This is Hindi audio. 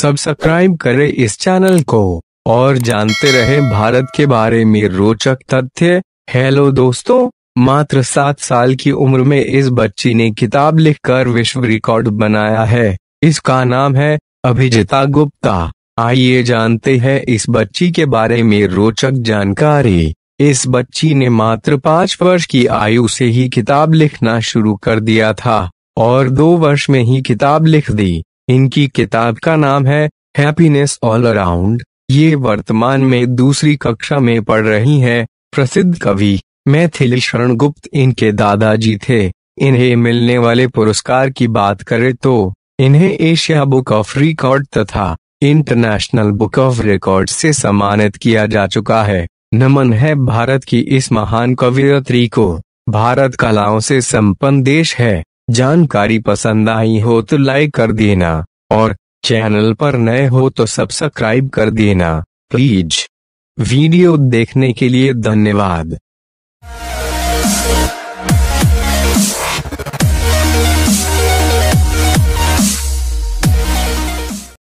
सब्सक्राइब करें इस चैनल को और जानते रहे भारत के बारे में रोचक तथ्य हेलो दोस्तों मात्र सात साल की उम्र में इस बच्ची ने किताब लिखकर विश्व रिकॉर्ड बनाया है इसका नाम है अभिजिता गुप्ता आइए जानते हैं इस बच्ची के बारे में रोचक जानकारी इस बच्ची ने मात्र पाँच वर्ष की आयु से ही किताब लिखना शुरू कर दिया था और दो वर्ष में ही किताब लिख दी इनकी किताब का नाम है हैप्पीनेस ऑल अराउंड ये वर्तमान में दूसरी कक्षा में पढ़ रही है प्रसिद्ध कवि मैथिल शरण गुप्त इनके दादाजी थे इन्हें मिलने वाले पुरस्कार की बात करें तो इन्हें एशिया बुक ऑफ रिकॉर्ड तथा इंटरनेशनल बुक ऑफ रिकॉर्ड से सम्मानित किया जा चुका है नमन है भारत की इस महान कवियत्री को भारत कलाओं से संपन्न देश है जानकारी पसंद आई हो तो लाइक कर देना और चैनल पर नए हो तो सब्सक्राइब कर देना प्लीज वीडियो देखने के लिए धन्यवाद